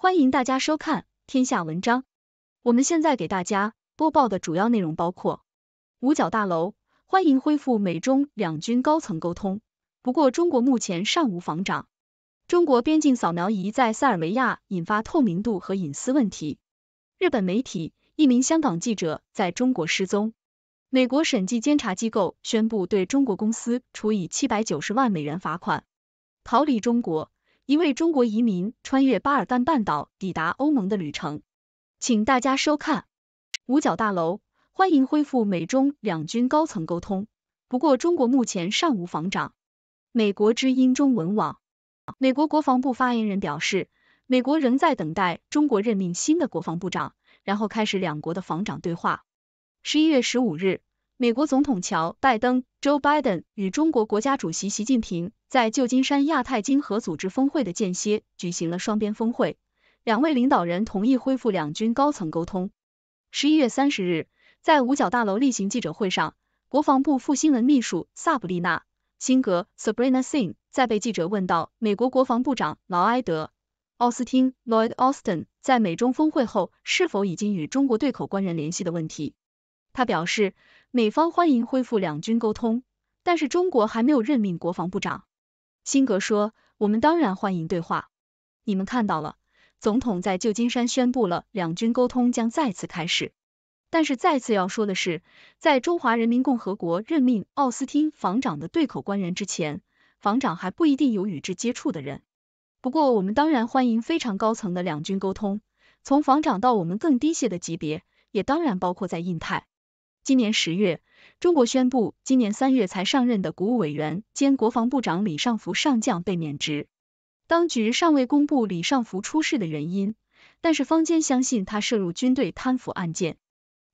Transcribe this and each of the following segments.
欢迎大家收看天下文章。我们现在给大家播报的主要内容包括：五角大楼欢迎恢复美中两军高层沟通，不过中国目前尚无防长。中国边境扫描仪在塞尔维亚引发透明度和隐私问题。日本媒体一名香港记者在中国失踪。美国审计监察机构宣布对中国公司处以七百九十万美元罚款。逃离中国。一位中国移民穿越巴尔干半岛抵达欧盟的旅程，请大家收看。五角大楼欢迎恢复美中两军高层沟通，不过中国目前尚无防长。美国之音中文网，美国国防部发言人表示，美国仍在等待中国任命新的国防部长，然后开始两国的防长对话。十一月十五日。美国总统乔·拜登 （Joe Biden） 与中国国家主席习近平在旧金山亚太经合组织峰会的间歇举行了双边峰会，两位领导人同意恢复两军高层沟通。十一月三十日，在五角大楼例行记者会上，国防部副新闻秘书萨布丽娜·辛格 （Sabrina Singh） 在被记者问到美国国防部长劳埃德·奥斯汀 （Lloyd Austin） 在美中峰会后是否已经与中国对口官员联系的问题，他表示。美方欢迎恢复两军沟通，但是中国还没有任命国防部长。辛格说，我们当然欢迎对话。你们看到了，总统在旧金山宣布了两军沟通将再次开始。但是再次要说的是，在中华人民共和国任命奥斯汀防长的对口官员之前，防长还不一定有与之接触的人。不过我们当然欢迎非常高层的两军沟通，从防长到我们更低些的级别，也当然包括在印太。今年十月，中国宣布，今年三月才上任的国务委员兼国防部长李尚福上将被免职。当局尚未公布李尚福出事的原因，但是坊间相信他涉入军队贪腐案件。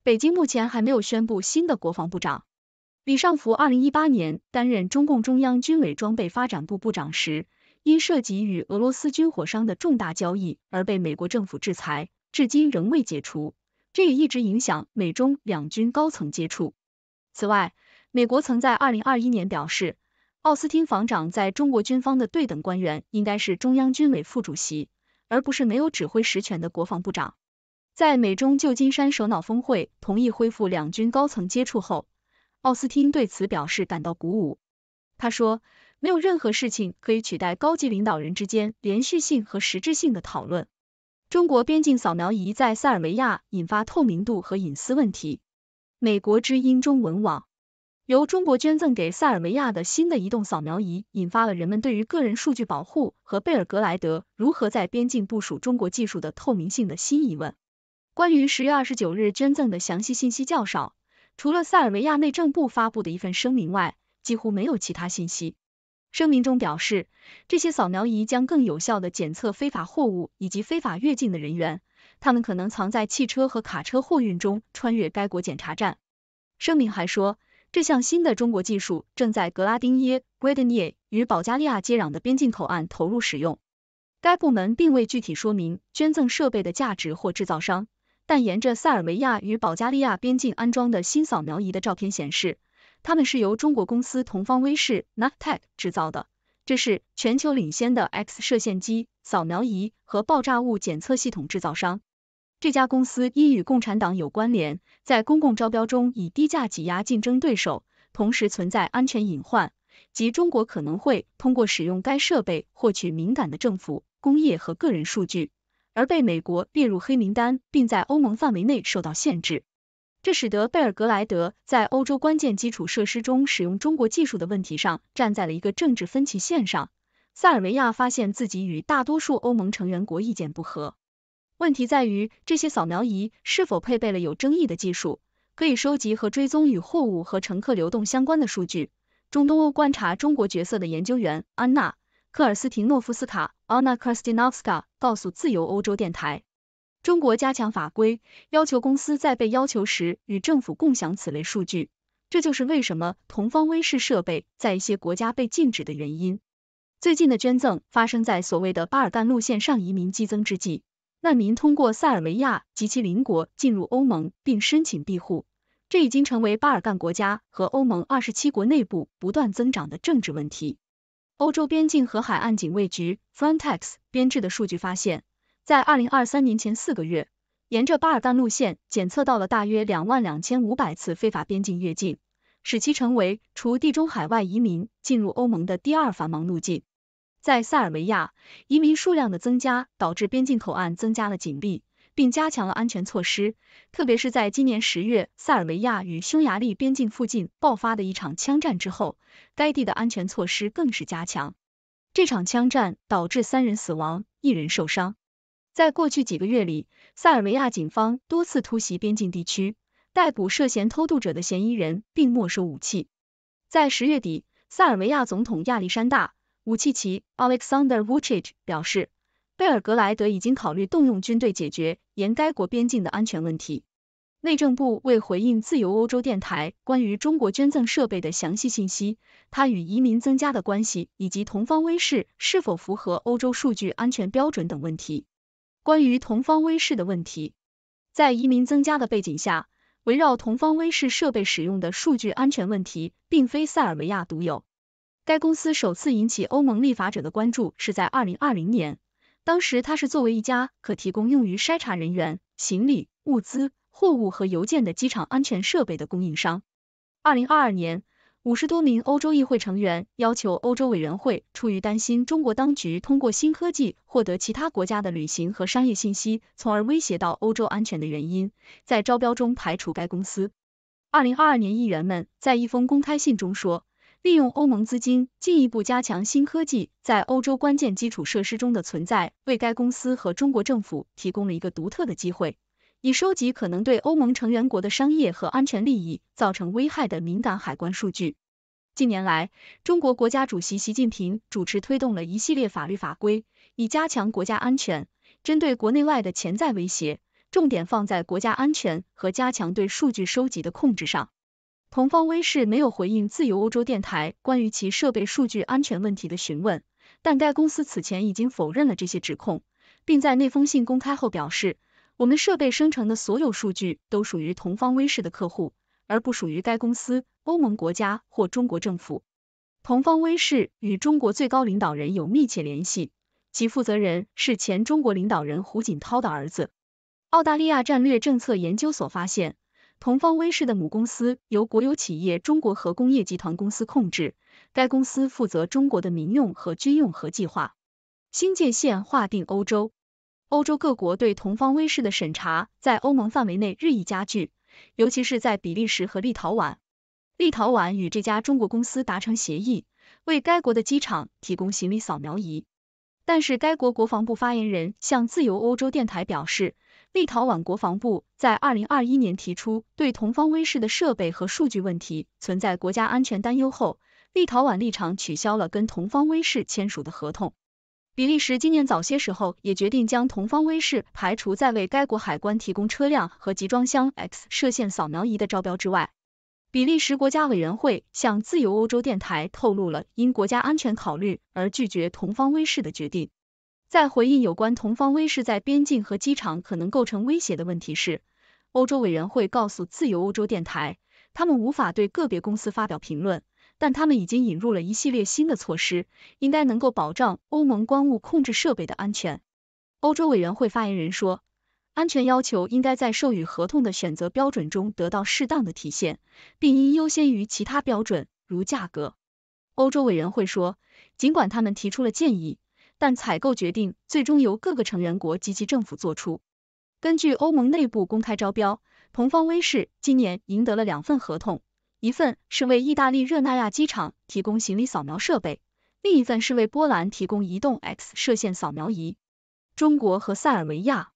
北京目前还没有宣布新的国防部长。李尚福二零一八年担任中共中央军委装备发展部部长时，因涉及与俄罗斯军火商的重大交易而被美国政府制裁，至今仍未解除。这也一直影响美中两军高层接触。此外，美国曾在二零二一年表示，奥斯汀防长在中国军方的对等官员应该是中央军委副主席，而不是没有指挥实权的国防部长。在美中旧金山首脑峰会同意恢复两军高层接触后，奥斯汀对此表示感到鼓舞。他说：“没有任何事情可以取代高级领导人之间连续性和实质性的讨论。”中国边境扫描仪在塞尔维亚引发透明度和隐私问题。美国之音中文网，由中国捐赠给塞尔维亚的新的移动扫描仪，引发了人们对于个人数据保护和贝尔格莱德如何在边境部署中国技术的透明性的新疑问。关于十月二十九日捐赠的详细信息较少，除了塞尔维亚内政部发布的一份声明外，几乎没有其他信息。声明中表示，这些扫描仪将更有效地检测非法货物以及非法越境的人员，他们可能藏在汽车和卡车货运中穿越该国检查站。声明还说，这项新的中国技术正在格拉丁耶 g r e d n i e 与保加利亚接壤的边境口岸投入使用。该部门并未具体说明捐赠设备的价值或制造商，但沿着塞尔维亚与保加利亚边境安装的新扫描仪的照片显示。它们是由中国公司同方威视 （Naftec） 制造的，这是全球领先的 X 射线机、扫描仪和爆炸物检测系统制造商。这家公司因与共产党有关联，在公共招标中以低价挤压竞争对手，同时存在安全隐患，即中国可能会通过使用该设备获取敏感的政府、工业和个人数据，而被美国列入黑名单，并在欧盟范围内受到限制。这使得贝尔格莱德在欧洲关键基础设施中使用中国技术的问题上站在了一个政治分歧线上。塞尔维亚发现自己与大多数欧盟成员国意见不合。问题在于这些扫描仪是否配备了有争议的技术，可以收集和追踪与货物和乘客流动相关的数据。中东欧观察中国角色的研究员安娜·科尔斯廷诺夫斯卡 （Anna Kostinovska） 告诉自由欧洲电台。中国加强法规，要求公司在被要求时与政府共享此类数据。这就是为什么同方威视设备在一些国家被禁止的原因。最近的捐赠发生在所谓的巴尔干路线上移民激增之际，难民通过塞尔维亚及其邻国进入欧盟并申请庇护，这已经成为巴尔干国家和欧盟二十七国内部不断增长的政治问题。欧洲边境和海岸警卫局 （Frontex） 编制的数据发现。在二零二三年前四个月，沿着巴尔干路线检测到了大约两万两千五百次非法边境越境，使其成为除地中海外移民进入欧盟的第二繁忙路径。在塞尔维亚，移民数量的增加导致边境口岸增加了警力，并加强了安全措施，特别是在今年十月塞尔维亚与匈牙利边境附近爆发的一场枪战之后，该地的安全措施更是加强。这场枪战导致三人死亡，一人受伤。在过去几个月里，塞尔维亚警方多次突袭边境地区，逮捕涉嫌偷渡者的嫌疑人，并没收武器。在十月底，塞尔维亚总统亚历山大·武契奇 （Alexander v u c i c 表示，贝尔格莱德已经考虑动用军队解决沿该国边境的安全问题。内政部为回应自由欧洲电台关于中国捐赠设备的详细信息、他与移民增加的关系以及同方威视是否符合欧洲数据安全标准等问题。关于同方威视的问题，在移民增加的背景下，围绕同方威视设备使用的数据安全问题，并非塞尔维亚独有。该公司首次引起欧盟立法者的关注是在2020年，当时它是作为一家可提供用于筛查人员、行李、物资、货物和邮件的机场安全设备的供应商。2022年。五十多名欧洲议会成员要求欧洲委员会，出于担心中国当局通过新科技获得其他国家的旅行和商业信息，从而威胁到欧洲安全的原因，在招标中排除该公司。二零二二年，议员们在一封公开信中说，利用欧盟资金进一步加强新科技在欧洲关键基础设施中的存在，为该公司和中国政府提供了一个独特的机会。以收集可能对欧盟成员国的商业和安全利益造成危害的敏感海关数据。近年来，中国国家主席习近平主持推动了一系列法律法规，以加强国家安全，针对国内外的潜在威胁，重点放在国家安全和加强对数据收集的控制上。同方威视没有回应自由欧洲电台关于其设备数据安全问题的询问，但该公司此前已经否认了这些指控，并在那封信公开后表示。我们设备生成的所有数据都属于同方威视的客户，而不属于该公司、欧盟国家或中国政府。同方威视与中国最高领导人有密切联系，其负责人是前中国领导人胡锦涛的儿子。澳大利亚战略政策研究所发现，同方威视的母公司由国有企业中国核工业集团公司控制，该公司负责中国的民用和军用核计划。新界线划定欧洲。欧洲各国对同方威视的审查在欧盟范围内日益加剧，尤其是在比利时和立陶宛。立陶宛与这家中国公司达成协议，为该国的机场提供行李扫描仪。但是，该国国防部发言人向自由欧洲电台表示，立陶宛国防部在2021年提出对同方威视的设备和数据问题存在国家安全担忧后，立陶宛立场取消了跟同方威视签署的合同。比利时今年早些时候也决定将同方威视排除在为该国海关提供车辆和集装箱 X 射线扫描仪的招标之外。比利时国家委员会向自由欧洲电台透露了因国家安全考虑而拒绝同方威视的决定。在回应有关同方威视在边境和机场可能构成威胁的问题时，欧洲委员会告诉自由欧洲电台，他们无法对个别公司发表评论。但他们已经引入了一系列新的措施，应该能够保障欧盟光物控制设备的安全。欧洲委员会发言人说，安全要求应该在授予合同的选择标准中得到适当的体现，并应优先于其他标准，如价格。欧洲委员会说，尽管他们提出了建议，但采购决定最终由各个成员国及其政府做出。根据欧盟内部公开招标，同方威视今年赢得了两份合同。一份是为意大利热那亚机场提供行李扫描设备，另一份是为波兰提供移动 X 射线扫描仪。中国和塞尔维亚，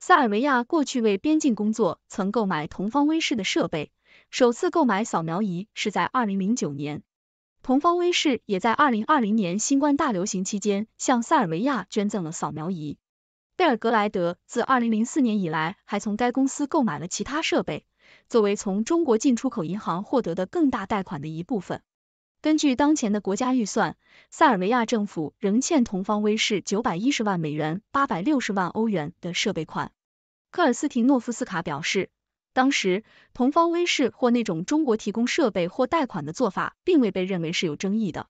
塞尔维亚过去为边境工作曾购买同方威视的设备，首次购买扫描仪是在2009年。同方威视也在2020年新冠大流行期间向塞尔维亚捐赠了扫描仪。贝尔格莱德自2004年以来还从该公司购买了其他设备。作为从中国进出口银行获得的更大贷款的一部分，根据当前的国家预算，塞尔维亚政府仍欠同方威视九百一十万美元、八百六十万欧元的设备款。科尔斯提诺夫斯卡表示，当时同方威视或那种中国提供设备或贷款的做法，并未被认为是有争议的。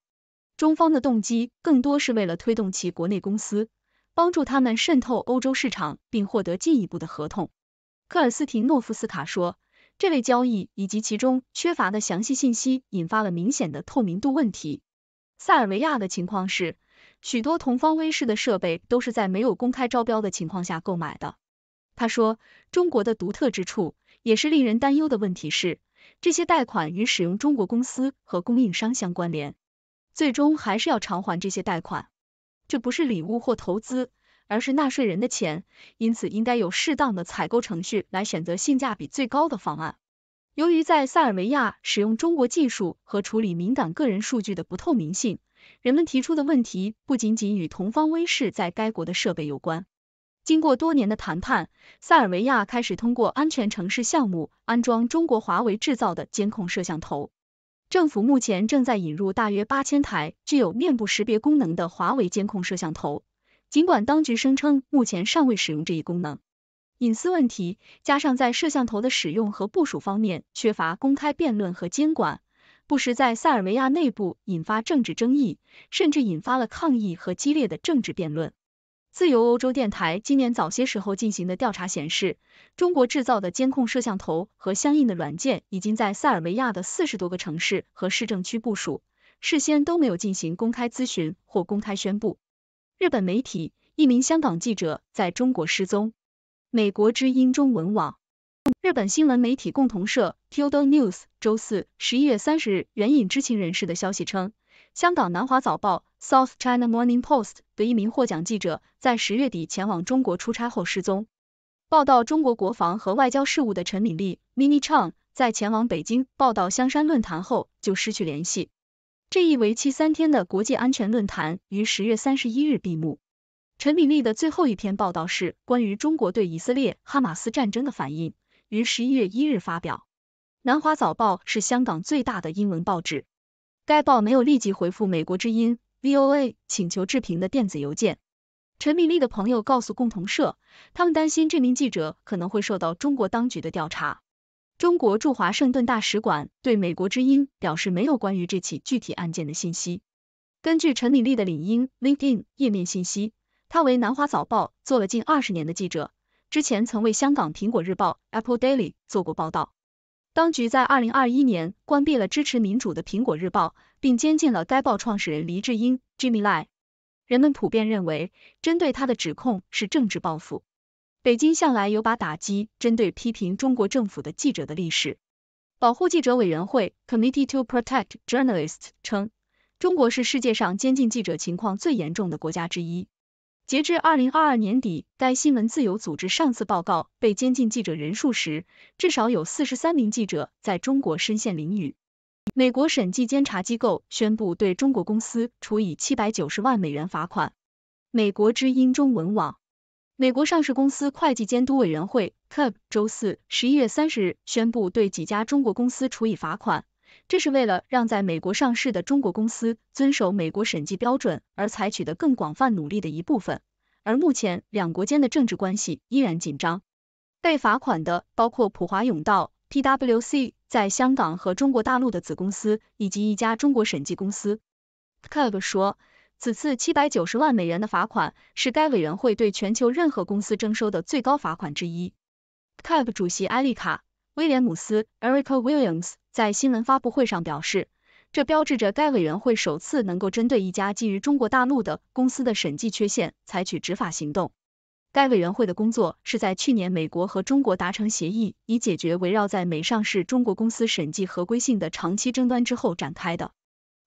中方的动机更多是为了推动其国内公司，帮助他们渗透欧洲市场，并获得进一步的合同。科尔斯提诺夫斯卡说。这类交易以及其中缺乏的详细信息，引发了明显的透明度问题。塞尔维亚的情况是，许多同方威视的设备都是在没有公开招标的情况下购买的。他说，中国的独特之处，也是令人担忧的问题是，这些贷款与使用中国公司和供应商相关联，最终还是要偿还这些贷款。这不是礼物或投资。而是纳税人的钱，因此应该有适当的采购程序来选择性价比最高的方案。由于在塞尔维亚使用中国技术和处理敏感个人数据的不透明性，人们提出的问题不仅仅与同方威视在该国的设备有关。经过多年的谈判，塞尔维亚开始通过安全城市项目安装中国华为制造的监控摄像头。政府目前正在引入大约八千台具有面部识别功能的华为监控摄像头。尽管当局声称目前尚未使用这一功能，隐私问题加上在摄像头的使用和部署方面缺乏公开辩论和监管，不时在塞尔维亚内部引发政治争议，甚至引发了抗议和激烈的政治辩论。自由欧洲电台今年早些时候进行的调查显示，中国制造的监控摄像头和相应的软件已经在塞尔维亚的四十多个城市和市政区部署，事先都没有进行公开咨询或公开宣布。日本媒体，一名香港记者在中国失踪。美国之音中文网，日本新闻媒体共同社 （Kyodo News） 周四（十一月三十日）援引知情人士的消息称，香港南华早报 （South China Morning Post） 的一名获奖记者在十月底前往中国出差后失踪。报道中国国防和外交事务的陈敏丽 m i n i Chang） 在前往北京报道香山论坛后就失去联系。这一为期三天的国际安全论坛于十月三十一日闭幕。陈敏丽的最后一篇报道是关于中国对以色列哈马斯战争的反应，于十一月一日发表。南华早报是香港最大的英文报纸，该报没有立即回复美国之音 （VOA） 请求置评的电子邮件。陈敏丽的朋友告诉共同社，他们担心这名记者可能会受到中国当局的调查。中国驻华盛顿大使馆对美国之音表示，没有关于这起具体案件的信息。根据陈李丽的领英 LinkedIn 页面信息，她为南华早报做了近二十年的记者，之前曾为香港苹果日报 Apple Daily 做过报道。当局在2021年关闭了支持民主的苹果日报，并监禁了该报创始人黎智英 Jimmy Lai。人们普遍认为，针对他的指控是政治报复。北京向来有把打击针对批评中国政府的记者的历史。保护记者委员会 （Committee to Protect Journalists） 称，中国是世界上监禁记者情况最严重的国家之一。截至二零二二年底，该新闻自由组织上次报告被监禁记者人数时，至少有四十三名记者在中国深陷囹圄。美国审计监察机构宣布对中国公司处以七百九十万美元罚款。美国之音中文网。美国上市公司会计监督委员会 （Cub） 周四十一月三十日宣布对几家中国公司处以罚款，这是为了让在美国上市的中国公司遵守美国审计标准而采取的更广泛努力的一部分。而目前两国间的政治关系依然紧张。被罚款的包括普华永道 （PwC） 在香港和中国大陆的子公司以及一家中国审计公司。Cub 说。此次七百九十万美元的罚款是该委员会对全球任何公司征收的最高罚款之一。CAB 主席艾丽卡·威廉姆斯 （Erica Williams） 在新闻发布会上表示，这标志着该委员会首次能够针对一家基于中国大陆的公司的审计缺陷采取执法行动。该委员会的工作是在去年美国和中国达成协议，以解决围绕在美上市中国公司审计合规性的长期争端之后展开的。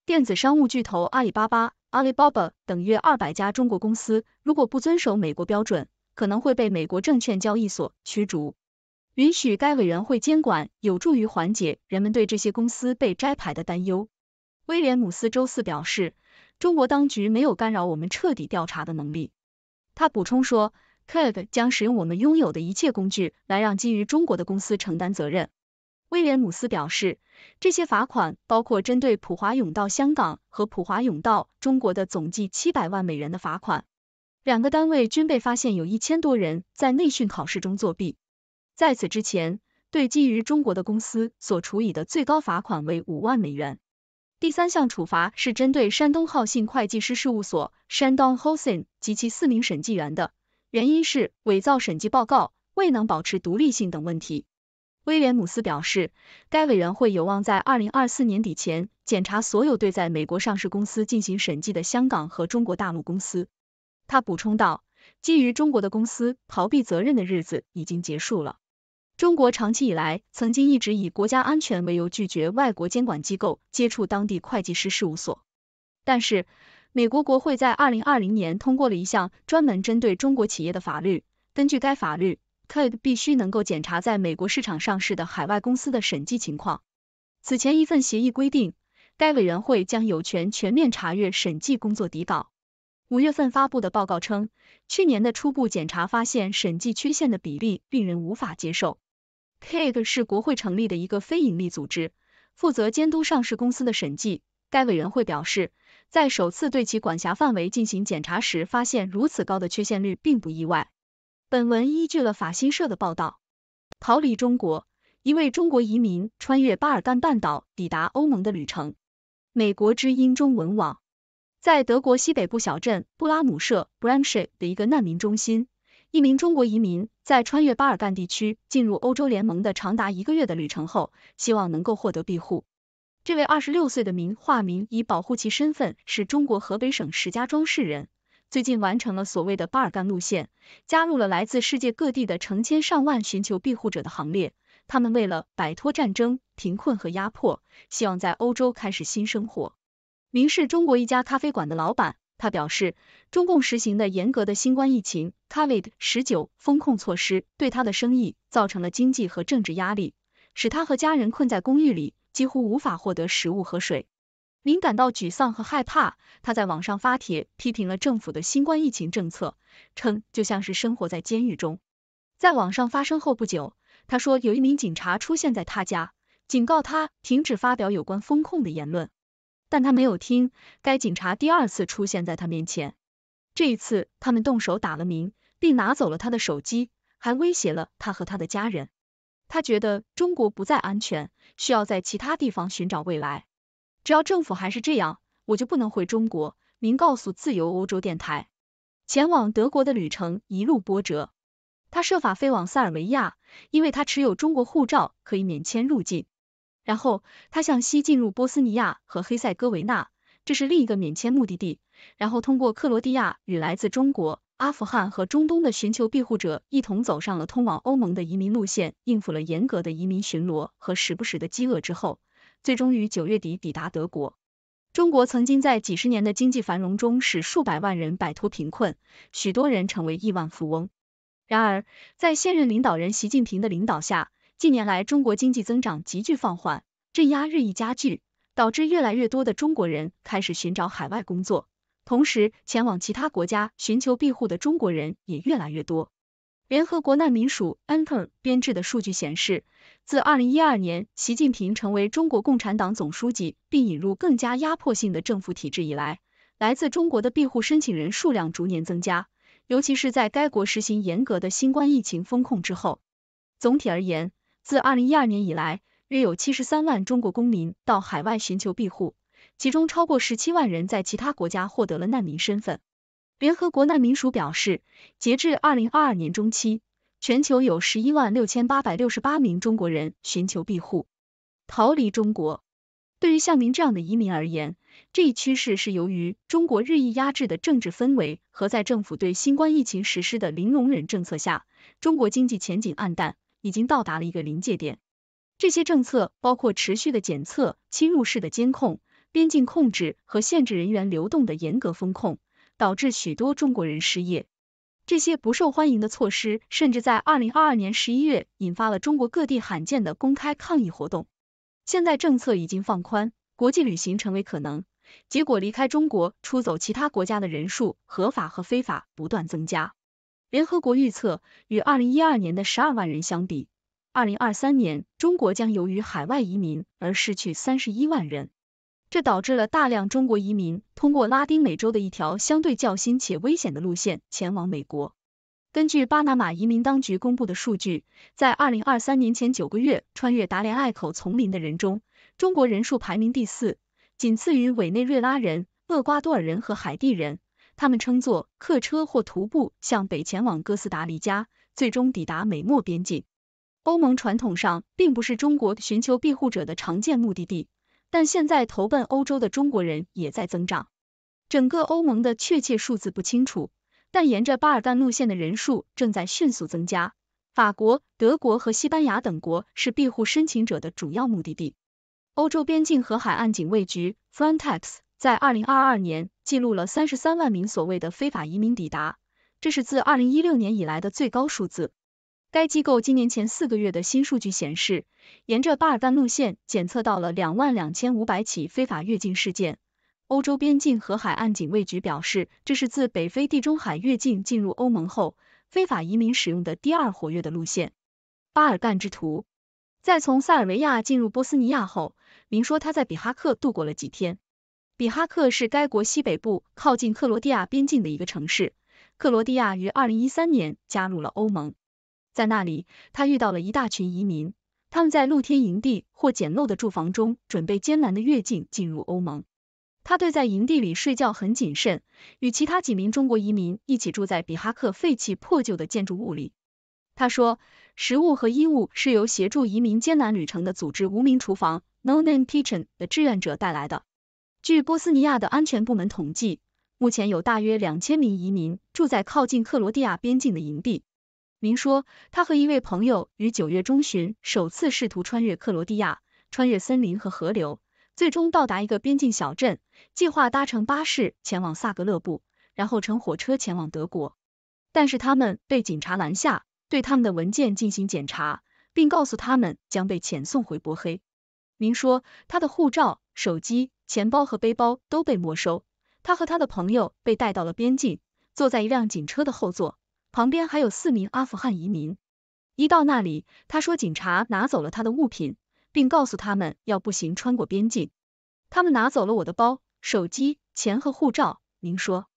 电子商务巨头阿里巴巴。Alibaba 等约二百家中国公司，如果不遵守美国标准，可能会被美国证券交易所驱逐。允许该委员会监管，有助于缓解人们对这些公司被摘牌的担忧。威廉姆斯周四表示，中国当局没有干扰我们彻底调查的能力。他补充说，CIG 将使用我们拥有的一切工具，来让基于中国的公司承担责任。威廉姆斯表示，这些罚款包括针对普华永道香港和普华永道中国的总计七百万美元的罚款。两个单位均被发现有一千多人在内训考试中作弊。在此之前，对基于中国的公司所处以的最高罚款为五万美元。第三项处罚是针对山东浩信会计师事务所 s h h a n n d o 山 s 浩 n 及其四名审计员的，原因是伪造审计报告、未能保持独立性等问题。威廉姆斯表示，该委员会有望在二零二四年底前检查所有对在美国上市公司进行审计的香港和中国大陆公司。他补充道：“基于中国的公司逃避责任的日子已经结束了。中国长期以来曾经一直以国家安全为由拒绝外国监管机构接触当地会计师事务所，但是美国国会在二零二零年通过了一项专门针对中国企业的法律。根据该法律，t a g 必须能够检查在美国市场上市的海外公司的审计情况。此前一份协议规定，该委员会将有权全面查阅审计工作底稿。五月份发布的报告称，去年的初步检查发现审计缺陷的比例令人无法接受。t a g 是国会成立的一个非营利组织，负责监督上市公司的审计。该委员会表示，在首次对其管辖范围进行检查时，发现如此高的缺陷率并不意外。本文依据了法新社的报道，逃离中国，一位中国移民穿越巴尔干半岛抵达欧盟的旅程。美国之音中文网，在德国西北部小镇布拉姆舍 b r a m s h a 的一个难民中心，一名中国移民在穿越巴尔干地区进入欧洲联盟的长达一个月的旅程后，希望能够获得庇护。这位二十六岁的名化名以保护其身份）是中国河北省石家庄市人。最近完成了所谓的巴尔干路线，加入了来自世界各地的成千上万寻求庇护者的行列。他们为了摆脱战争、贫困和压迫，希望在欧洲开始新生活。明是中国一家咖啡馆的老板，他表示，中共实行的严格的新冠疫情 （Covid 十九）风控措施，对他的生意造成了经济和政治压力，使他和家人困在公寓里，几乎无法获得食物和水。林感到沮丧和害怕，他在网上发帖批评了政府的新冠疫情政策，称就像是生活在监狱中。在网上发生后不久，他说有一名警察出现在他家，警告他停止发表有关风控的言论，但他没有听。该警察第二次出现在他面前，这一次他们动手打了明，并拿走了他的手机，还威胁了他和他的家人。他觉得中国不再安全，需要在其他地方寻找未来。只要政府还是这样，我就不能回中国。明告诉自由欧洲电台，前往德国的旅程一路波折。他设法飞往塞尔维亚，因为他持有中国护照，可以免签入境。然后他向西进入波斯尼亚和黑塞哥维那，这是另一个免签目的地。然后通过克罗地亚，与来自中国、阿富汗和中东的寻求庇护者一同走上了通往欧盟的移民路线。应付了严格的移民巡逻和时不时的饥饿之后。最终于九月底抵达德国。中国曾经在几十年的经济繁荣中使数百万人摆脱贫困，许多人成为亿万富翁。然而，在现任领导人习近平的领导下，近年来中国经济增长急剧放缓，镇压日益加剧，导致越来越多的中国人开始寻找海外工作，同时前往其他国家寻求庇护的中国人也越来越多。联合国难民署 u n t c r 编制的数据显示，自二零一二年习近平成为中国共产党总书记并引入更加压迫性的政府体制以来，来自中国的庇护申请人数量逐年增加，尤其是在该国实行严格的新冠疫情风控之后。总体而言，自二零一二年以来，约有七十三万中国公民到海外寻求庇护，其中超过十七万人在其他国家获得了难民身份。联合国难民署表示，截至二零二二年中期，全球有十一万六千八百六十八名中国人寻求庇护，逃离中国。对于像您这样的移民而言，这一趋势是由于中国日益压制的政治氛围和在政府对新冠疫情实施的零容忍政策下，中国经济前景黯淡，已经到达了一个临界点。这些政策包括持续的检测、侵入式的监控、边境控制和限制人员流动的严格风控。导致许多中国人失业。这些不受欢迎的措施甚至在二零二二年十一月引发了中国各地罕见的公开抗议活动。现在政策已经放宽，国际旅行成为可能，结果离开中国出走其他国家的人数，合法和非法不断增加。联合国预测，与二零一二年的十二万人相比，二零二三年中国将由于海外移民而失去三十一万人。这导致了大量中国移民通过拉丁美洲的一条相对较新且危险的路线前往美国。根据巴拿马移民当局公布的数据，在二零二三年前九个月穿越达连隘口丛林的人中，中国人数排名第四，仅次于委内瑞拉人、厄瓜多尔人和海地人。他们乘坐客车或徒步向北前往哥斯达黎加，最终抵达美墨边境。欧盟传统上并不是中国寻求庇护者的常见目的地。但现在投奔欧洲的中国人也在增长。整个欧盟的确切数字不清楚，但沿着巴尔干路线的人数正在迅速增加。法国、德国和西班牙等国是庇护申请者的主要目的地。欧洲边境和海岸警卫局 Frontex 在二零二二年记录了三十三万名所谓的非法移民抵达，这是自二零一六年以来的最高数字。该机构今年前四个月的新数据显示，沿着巴尔干路线检测到了两万两千五百起非法越境事件。欧洲边境和海岸警卫局表示，这是自北非地中海越境进入欧盟后，非法移民使用的第二活跃的路线。巴尔干之徒在从塞尔维亚进入波斯尼亚后，明说他在比哈克度过了几天。比哈克是该国西北部靠近克罗地亚边境的一个城市。克罗地亚于二零一三年加入了欧盟。在那里，他遇到了一大群移民，他们在露天营地或简陋的住房中准备艰难的越境进入欧盟。他对在营地里睡觉很谨慎，与其他几名中国移民一起住在比哈克废弃破旧的建筑物里。他说，食物和衣物是由协助移民艰难旅程的组织无名厨房 （No Name Kitchen） 的志愿者带来的。据波斯尼亚的安全部门统计，目前有大约两千名移民住在靠近克罗地亚边境的营地。明说，他和一位朋友于九月中旬首次试图穿越克罗地亚，穿越森林和河流，最终到达一个边境小镇，计划搭乘巴士前往萨格勒布，然后乘火车前往德国。但是他们被警察拦下，对他们的文件进行检查，并告诉他们将被遣送回波黑。明说，他的护照、手机、钱包和背包都被没收，他和他的朋友被带到了边境，坐在一辆警车的后座。旁边还有四名阿富汗移民。一到那里，他说警察拿走了他的物品，并告诉他们要步行穿过边境。他们拿走了我的包、手机、钱和护照。您说，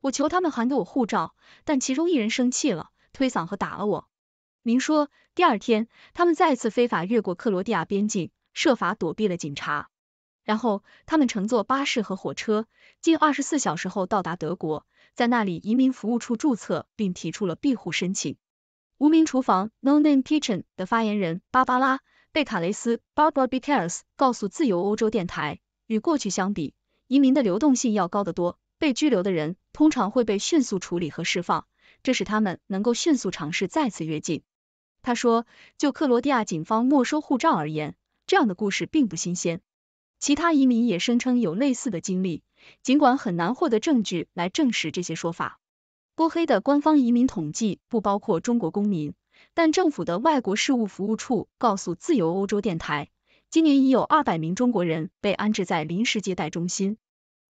我求他们还给我护照，但其中一人生气了，推搡和打了我。您说，第二天他们再次非法越过克罗地亚边境，设法躲避了警察，然后他们乘坐巴士和火车，近二十四小时后到达德国。在那里，移民服务处注册并提出了庇护申请。无名厨房 （No Name Kitchen） 的发言人芭芭拉·贝卡雷斯 （Barbara b e c a r s 告诉自由欧洲电台，与过去相比，移民的流动性要高得多。被拘留的人通常会被迅速处理和释放，这使他们能够迅速尝试再次越境。他说，就克罗地亚警方没收护照而言，这样的故事并不新鲜。其他移民也声称有类似的经历。尽管很难获得证据来证实这些说法，波黑的官方移民统计不包括中国公民，但政府的外国事务服务处告诉自由欧洲电台，今年已有二百名中国人被安置在临时接待中心。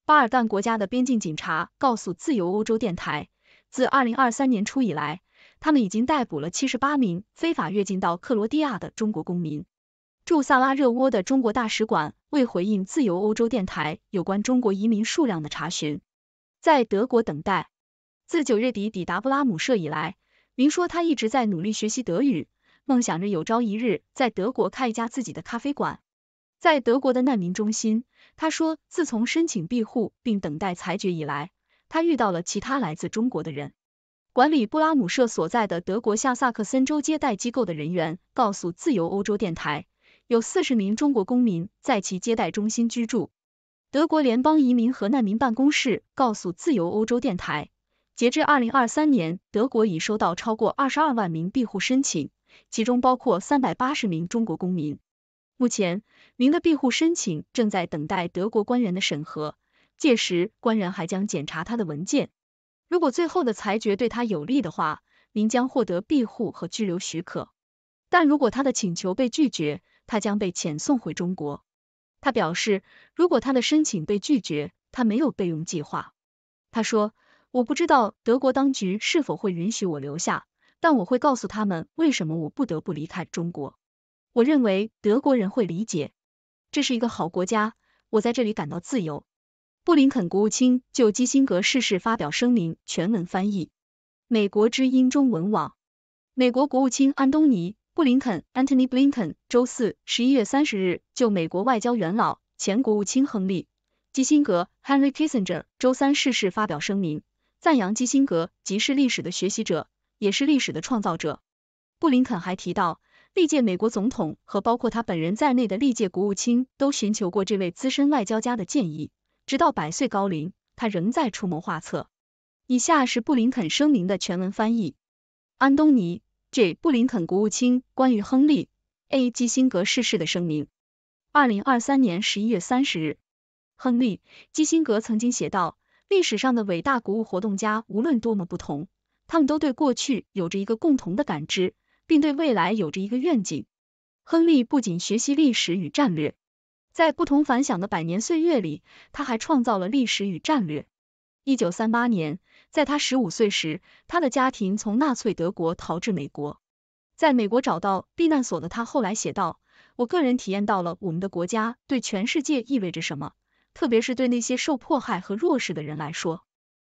巴尔干国家的边境警察告诉自由欧洲电台，自二零二三年初以来，他们已经逮捕了七十八名非法越境到克罗地亚的中国公民。驻萨拉热窝的中国大使馆为回应自由欧洲电台有关中国移民数量的查询，在德国等待。自九月底抵达布拉姆舍以来，明说他一直在努力学习德语，梦想着有朝一日在德国开一家自己的咖啡馆。在德国的难民中心，他说，自从申请庇护并等待裁决以来，他遇到了其他来自中国的人。管理布拉姆舍所在的德国下萨克森州接待机构的人员告诉自由欧洲电台。有四十名中国公民在其接待中心居住。德国联邦移民和难民办公室告诉自由欧洲电台，截至二零二三年，德国已收到超过二十二万名庇护申请，其中包括三百八十名中国公民。目前，您的庇护申请正在等待德国官员的审核，届时官员还将检查他的文件。如果最后的裁决对他有利的话，您将获得庇护和居留许可；但如果他的请求被拒绝，他将被遣送回中国。他表示，如果他的申请被拒绝，他没有备用计划。他说，我不知道德国当局是否会允许我留下，但我会告诉他们为什么我不得不离开中国。我认为德国人会理解，这是一个好国家，我在这里感到自由。布林肯国务卿就基辛格逝世发表声明，全文翻译，美国之音中文网。美国国务卿安东尼。布林肯 （Antony Blinken） 周四（十一月三十日）就美国外交元老、前国务卿亨利·基辛格 （Henry Kissinger） 周三逝世发表声明，赞扬基辛格即是历史的学习者，也是历史的创造者。布林肯还提到，历届美国总统和包括他本人在内的历届国务卿都寻求过这位资深外交家的建议，直到百岁高龄，他仍在出谋划策。以下是布林肯声明的全文翻译：安东尼。J. 布林肯国务卿关于亨利 ·A. 基辛格逝世的声明，二零二三年十一月三十日。亨利·基辛格曾经写道，历史上的伟大国务活动家无论多么不同，他们都对过去有着一个共同的感知，并对未来有着一个愿景。亨利不仅学习历史与战略，在不同凡响的百年岁月里，他还创造了历史与战略。一九三八年，在他十五岁时，他的家庭从纳粹德国逃至美国。在美国找到避难所的他，后来写道：“我个人体验到了我们的国家对全世界意味着什么，特别是对那些受迫害和弱势的人来说。”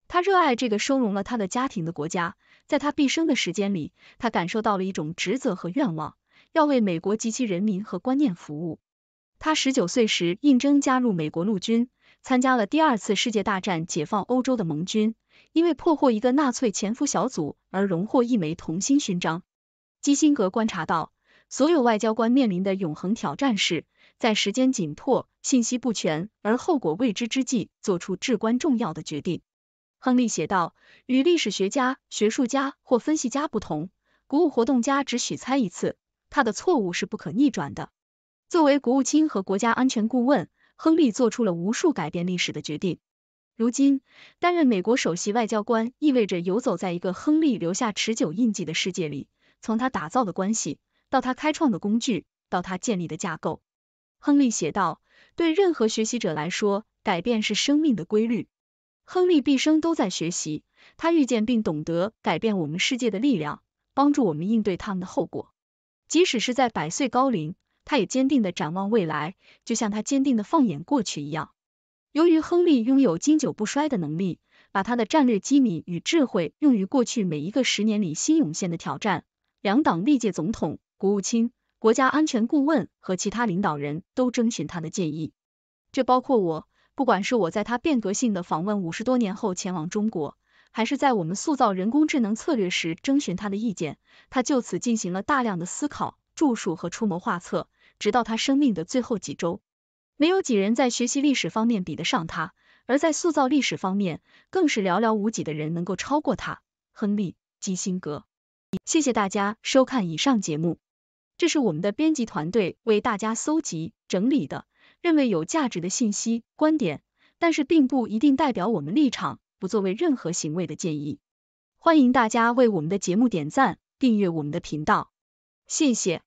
他热爱这个收容了他的家庭的国家。在他毕生的时间里，他感受到了一种职责和愿望，要为美国及其人民和观念服务。他十九岁时应征加入美国陆军。参加了第二次世界大战，解放欧洲的盟军，因为破获一个纳粹潜伏小组而荣获一枚铜星勋章。基辛格观察到，所有外交官面临的永恒挑战是，在时间紧迫、信息不全而后果未知之际，做出至关重要的决定。亨利写道，与历史学家、学术家或分析家不同，国务活动家只许猜一次，他的错误是不可逆转的。作为国务卿和国家安全顾问。亨利做出了无数改变历史的决定。如今担任美国首席外交官，意味着游走在一个亨利留下持久印记的世界里，从他打造的关系，到他开创的工具，到他建立的架构。亨利写道：“对任何学习者来说，改变是生命的规律。亨利毕生都在学习，他遇见并懂得改变我们世界的力量，帮助我们应对他们的后果，即使是在百岁高龄。”他也坚定地展望未来，就像他坚定地放眼过去一样。由于亨利拥有经久不衰的能力，把他的战略机敏与智慧用于过去每一个十年里新涌现的挑战，两党历届总统、国务卿、国家安全顾问和其他领导人都征询他的建议。这包括我，不管是我在他变革性的访问五十多年后前往中国，还是在我们塑造人工智能策略时征询他的意见，他就此进行了大量的思考。著述和出谋划策，直到他生命的最后几周。没有几人在学习历史方面比得上他，而在塑造历史方面，更是寥寥无几的人能够超过他。亨利·基辛格。谢谢大家收看以上节目，这是我们的编辑团队为大家搜集整理的，认为有价值的信息、观点，但是并不一定代表我们立场，不作为任何行为的建议。欢迎大家为我们的节目点赞、订阅我们的频道。谢谢。